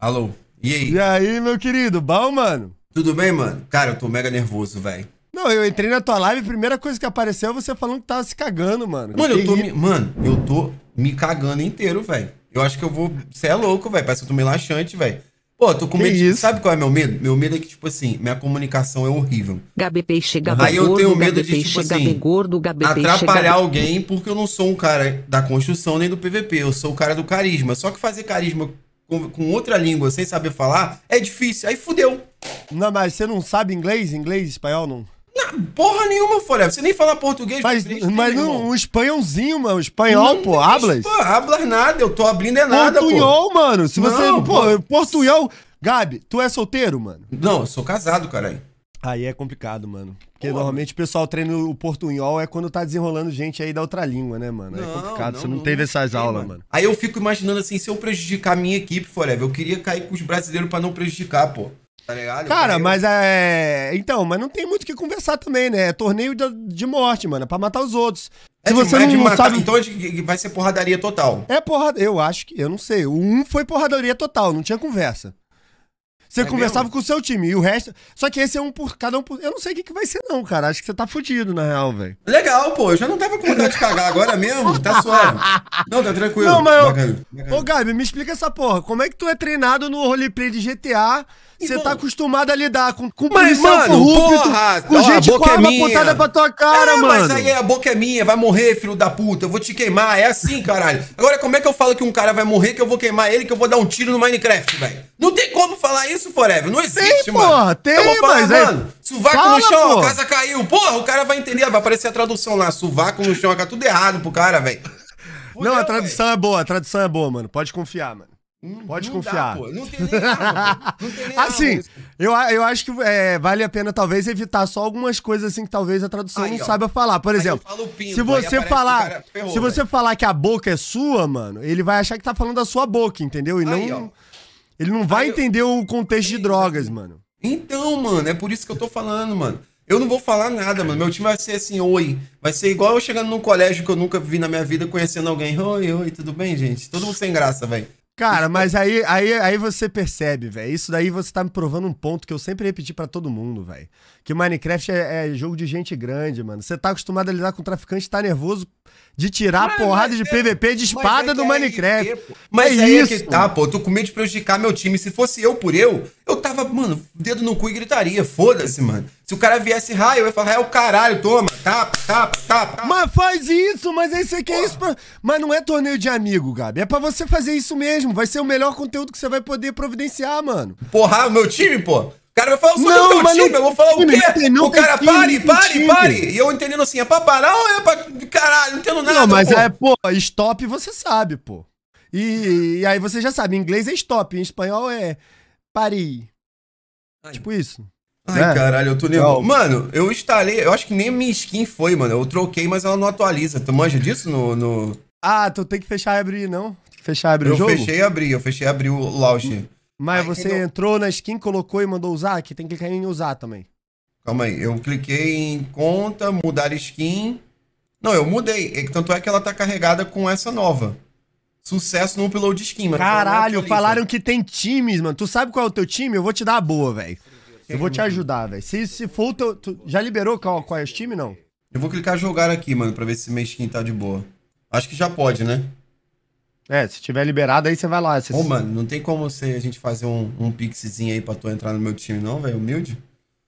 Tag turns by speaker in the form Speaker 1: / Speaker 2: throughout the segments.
Speaker 1: Alô, e aí? E aí, meu querido, bom, mano? Tudo bem, mano? Cara, eu tô mega nervoso, velho.
Speaker 2: Não, eu entrei na tua live, a primeira coisa que apareceu é você falando que tava se cagando, mano. Mano, eu, tô me...
Speaker 1: Mano, eu tô me cagando inteiro, velho. Eu acho que eu vou. Você é louco, velho. Parece que eu tô meio laxante, velho. Pô, tô com medo. De... Sabe qual é meu medo? Meu medo é que, tipo assim, minha comunicação é horrível. Gabi peixe, gabi Aí eu tenho medo de, tipo assim, gabi gordo, gabi atrapalhar alguém porque eu não sou um cara da construção nem do PVP. Eu sou o cara do carisma. Só que fazer carisma com, com outra língua sem saber falar, é difícil. Aí fudeu. Não, mas você não sabe inglês? Inglês, espanhol, não? Não, porra nenhuma, Forever. Você nem fala português. Mas, português, mas não, um espanhãozinho, mano. Um espanhol, não, pô. Hablas? Pô, Hablas nada. Eu tô abrindo é nada, portunhol, pô. mano. Se não, você... Pô, portunhol... Gabi, tu é solteiro, mano? Não, eu sou casado, caralho. Aí é complicado, mano.
Speaker 2: Porque Pô, normalmente mano. o pessoal treina o portunhol é quando tá desenrolando gente aí da outra língua, né, mano? É não, é complicado,
Speaker 1: não, você não, não teve essas aulas, mano. Aí eu fico imaginando assim, se eu prejudicar a minha equipe, Forever, eu queria cair com os brasileiros para não prejudicar, pô. Tá ligado? Cara, mas
Speaker 2: é. Então, mas não tem muito o que conversar também, né? É torneio de morte, mano. É pra matar os outros. É se de, você é não, de matar, sabe... então
Speaker 1: é vai ser porradaria total.
Speaker 2: É porrada. Eu acho que. Eu não sei. O um foi porradaria total, não tinha conversa. Você é conversava mesmo? com o seu time. E o resto. Só que esse é um por. Cada um por. Eu não sei o que, que vai ser, não, cara. Acho que você tá fudido, na real, velho. Legal, pô. Eu já não tava com vontade de cagar agora mesmo. Tá suave.
Speaker 1: Não, tá tranquilo. Não, mas. Eu... Bacana,
Speaker 2: bacana. Ô, Gabi, me explica essa porra. Como é que tu é treinado no roleplay de GTA? Você tá acostumado a lidar com, com mas, mano, corrupto, porra, com tá, ó, gente com arma é apontada pra tua cara, é, mano. Mas aí
Speaker 1: a boca é minha, vai morrer, filho da puta, eu vou te queimar, é assim, caralho. Agora, como é que eu falo que um cara vai morrer, que eu vou queimar ele, que eu vou dar um tiro no Minecraft, velho? Não tem como falar isso, Forever. Não existe, tem, mano. Porra, tem, eu falar, mas é- mano. Suvaco Fala, no chão, porra. a casa caiu. Porra, o cara vai entender, vai aparecer a tradução lá. Suvaco no chão, tá tudo errado pro cara, velho. Não, a tradução véio. é boa, a tradução é boa, mano. Pode confiar, mano. Não, hum, Pode não confiar. Dá, não tem
Speaker 2: nem nada, Não tem nem Assim, eu, eu acho que é, vale a pena talvez evitar só algumas coisas assim que talvez a tradução aí, não ó. saiba falar. Por exemplo, pinto, se você falar, ferrou, se véio. você falar que a boca é sua, mano, ele vai achar que tá falando da sua boca, entendeu? E aí, não ó. Ele
Speaker 1: não vai entender o contexto de drogas, mano. Então, mano, é por isso que eu tô falando, mano. Eu não vou falar nada, mano. Meu time vai ser assim, oi. Vai ser igual eu chegando num colégio que eu nunca vi na minha vida, conhecendo alguém. Oi, oi, tudo bem, gente? Todo mundo sem graça, velho.
Speaker 2: Cara, mas aí, aí, aí você percebe, velho. Isso daí você tá me provando um ponto que eu sempre repeti para todo mundo, velho. Que Minecraft é, é, jogo de gente grande, mano. Você tá acostumado a lidar com traficante traficante, tá nervoso de tirar mas, porrada de é, PVP de espada é do é Minecraft. Aí,
Speaker 1: mas, mas é isso. Aí que tá, pô. Tô com medo de prejudicar meu time. Se fosse eu por eu, eu tava, mano, dedo no cu e gritaria. Foda-se, mano. Se o cara viesse raio, eu ia falar, é o caralho, toma, tapa, tapa, tapa. Mas faz isso, mas aí você quer isso
Speaker 2: pra... Mas não é torneio de amigo, Gabi. É pra você fazer isso mesmo. Vai ser o melhor conteúdo que você vai poder
Speaker 1: providenciar, mano. Porra, o meu time, pô cara vai falar, eu sou não, do time, não, eu vou falar o quê? Não, o cara, time, pare, pare, time. pare. E eu entendendo assim, é pra parar ou é pra... Caralho, não entendo nada, Não, mas pô. é, pô,
Speaker 2: stop você sabe, pô. E, e, aí você já sabe, em inglês é stop, em espanhol é pare. Tipo isso.
Speaker 1: Ai, né? caralho, eu tô nervoso. Mano, eu instalei, eu acho que nem a minha skin foi, mano. Eu troquei, mas ela não atualiza. Tu manja disso no. no...
Speaker 2: Ah, tu tem que fechar e abrir, não? Tem que fechar e abrir eu o jogo? Eu fechei e
Speaker 1: abri, eu fechei e abri o launch.
Speaker 2: Mas Ai, você não... entrou na skin, colocou e mandou usar? Que tem que clicar em usar também.
Speaker 1: Calma aí, eu cliquei em conta, mudar skin. Não, eu mudei. É tanto é que ela tá carregada com essa nova. Sucesso no upload skin, mano. Caralho, falaram que tem times,
Speaker 2: mano. Tu sabe qual é o teu time? Eu vou te dar a boa, velho. Eu vou te ajudar, velho. Se, se for o teu. Tu
Speaker 1: já liberou qual, qual é o time, não? Eu vou clicar jogar aqui, mano, pra ver se minha skin tá de boa. Acho que já pode, né? É, se tiver liberado, aí você vai lá. Ô, mano, não tem como você, a gente fazer um, um pixzinho aí pra tu entrar no meu time, não, velho? Humilde?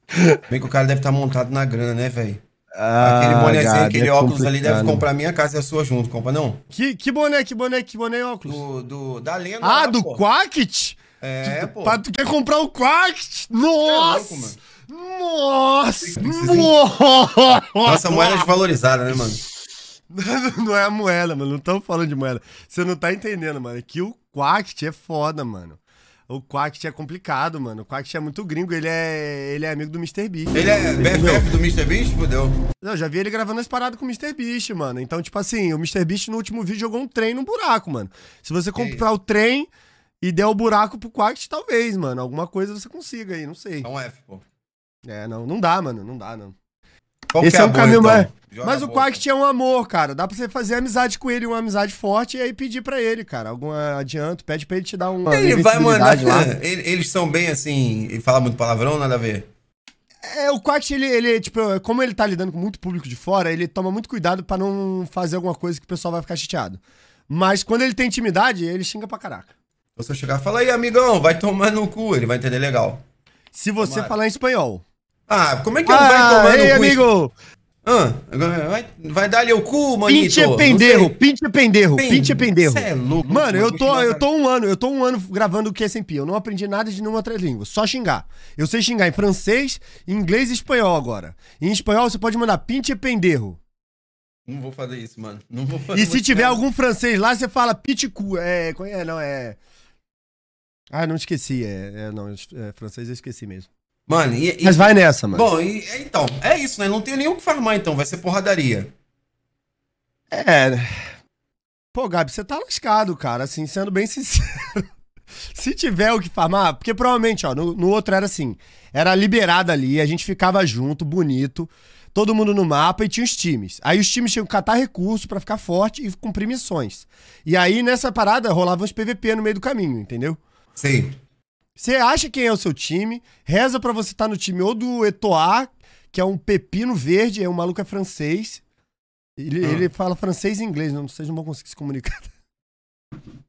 Speaker 1: Bem que o cara deve estar tá montado na grana, né, velho? Ah, aquele bonézinho, cara, aquele é óculos ali deve comprar minha casa e a sua junto, compra não?
Speaker 2: Que, que boné, que boné, que boné é óculos? Do, do da Lena. Ah, lá, do pô. Quackit? É, pô. Tá- tu quer comprar o quartz? Nossa! É louco, Nossa!
Speaker 1: Nossa! Nossa, moeda é desvalorizada, né, mano?
Speaker 2: não é a moeda, mano. Não estamos falando de moeda. Você não tá entendendo, mano. É que o quartz é foda, mano. O Quackt é complicado, mano. O Quackt é muito gringo. Ele é, ele é amigo do Mr. Beast. Ele é BFF
Speaker 1: do Mr. Beast? Fudeu.
Speaker 2: Não, já vi ele gravando as paradas com o Mr. Beast, mano. Então, tipo assim, o Mr. Beast no último vídeo jogou um trem num buraco, mano. Se você comprar o trem, e der o buraco pro Quack, talvez, mano. Alguma coisa você consiga aí, não sei. É um F, pô. É, não, não dá, mano. Não dá, não. Qual Esse é, é, o caminho então? mais. Joga Mas o Quack é um amor, cara. Dá pra você fazer amizade com ele, uma amizade forte, e aí pedir pra ele, cara. Algum adianto, pede pra ele te dar um. Ele vai mandar. Lá.
Speaker 1: Eles são bem assim. Ele fala muito palavrão, nada a ver.
Speaker 2: É, o Quart, ele, ele, tipo, como ele tá lidando com muito público de fora, ele toma muito cuidado para não fazer alguma coisa que o pessoal vai ficar chateado. Mas quando ele tem intimidade, ele xinga pra caraca.
Speaker 1: Você chegar e falar, aí, amigão, vai tomar no cu, ele vai entender legal. Se você Tomara. falar em espanhol. Ah, como é que ah, ele vai ah, tomar ei, no amigo. Ah, vai, vai dar ali o cu, manito. Pinte penderro,
Speaker 2: pinte penderro, pinte penderro. Cê é louco. Mano, eu tô, eu tô um ano, eu tô um ano gravando o QSMP. Eu não aprendi nada de nenhuma outra língua, só xingar. Eu sei xingar em francês, inglês e espanhol agora. Em espanhol você pode mandar pinte penderro.
Speaker 1: Não vou fazer isso, mano. Não vou fazer E se tiver
Speaker 2: algum francês lá, você fala piticu. É, é, não, é... Ah, não esqueci.
Speaker 1: É, é não, é, é, francês eu esqueci mesmo.
Speaker 2: Mano, e, Mas vai nessa, mano. Bom, e,
Speaker 1: é, então, é isso, né? Não tem nem o que farmar, então. Vai ser porradaria. É.
Speaker 2: Pô, Gabi, você tá lascado, cara. Assim, sendo bem sincero. Se tiver o que farmar, porque provavelmente, ó, no, no outro era assim: era liberado ali, a gente ficava junto, bonito, todo mundo no mapa e tinha os times. Aí os times tinham que catar recurso para ficar forte e cumprir missões. E aí nessa parada rolavam os PVP no meio do caminho, entendeu? Sim. Você acha quem é o seu time, reza para você estar tá no time ou do Etoá, que é um pepino verde, é um maluco é francês. Ele, ah. ele fala francês e inglês, não, vocês não vão conseguir se comunicar.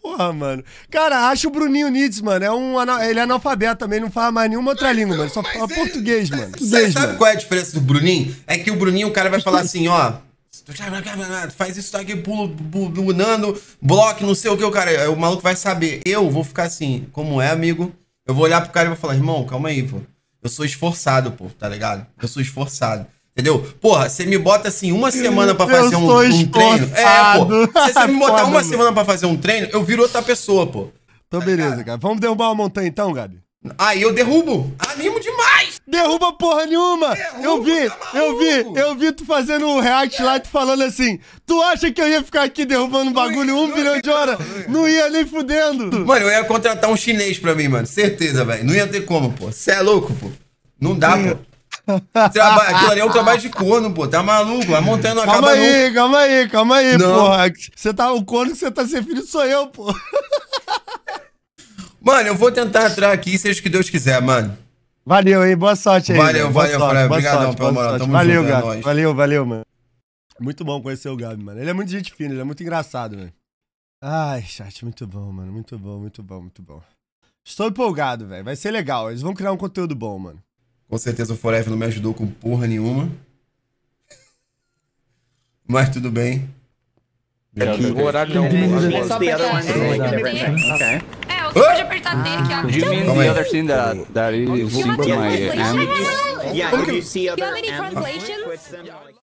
Speaker 2: Porra, mano. Cara, acho o Bruninho Nitz, mano. É um, ele é analfabeto também, não fala mais nenhuma outra língua, mano. Só fala português, mano.
Speaker 1: Português, sabe mano. qual é a diferença do Bruninho? É que o Bruninho, o cara vai falar assim, ó. Ah, faz isso daqui, tá pulo, pulo nano, bloco, não sei o que, o cara. O maluco vai saber. Eu vou ficar assim, como é, amigo. Eu vou olhar pro cara e vou falar, irmão, calma aí, pô. Eu sou esforçado, pô, tá ligado? Eu sou esforçado. Entendeu? Porra, você me bota assim uma semana para fazer um, um, treino. É, pô. Se você me botar é uma semana para fazer um treino, eu viro outra pessoa, pô. Então, tá beleza, cara. Vamos derrubar uma montanha então, Gabi? Aí eu derrubo. Animo de Derruba porra nenhuma!
Speaker 2: Derruba, eu vi, tá eu vi, eu vi tu fazendo um react lá, tu falando assim: Tu acha que eu ia ficar aqui derrubando não bagulho ia, um bilhão de horas? Não ia nem fudendo!
Speaker 1: Mano, eu ia contratar um chinês pra mim, mano. Certeza, velho. Não ia ter como, pô. Cê é louco, pô. Não dá, pô. Traba... É aquilo ali é um trabalho de corno, pô. Tá maluco? Vai montando a Calma aí,
Speaker 2: nunca. calma aí, calma aí, não. porra.
Speaker 1: Você tá o corno que você tá sem filho sou eu, pô. Mano, eu vou tentar entrar aqui, seja o que Deus quiser, mano. Valeu, aí, boa sorte aí. Valeu, boa valeu, Fred. Obrigadão pelo moral. Tamo valeu, junto, é Gabi. É Valeu,
Speaker 2: valeu, mano. Muito bom conhecer o Gabi, mano. Ele é muito gente fina, ele é muito engraçado, velho. Ai, chat, muito bom, mano. Muito bom, muito bom, muito bom. Estou empolgado, velho. Vai ser legal. Eles vão criar um conteúdo bom, mano.
Speaker 1: Com certeza o Forev não me ajudou com porra nenhuma. Mas tudo bem. Aqui. É o horário não. É Pode apertar dele que abre. Ah, you mean the other thing that, that is in my... Yeah, you see other...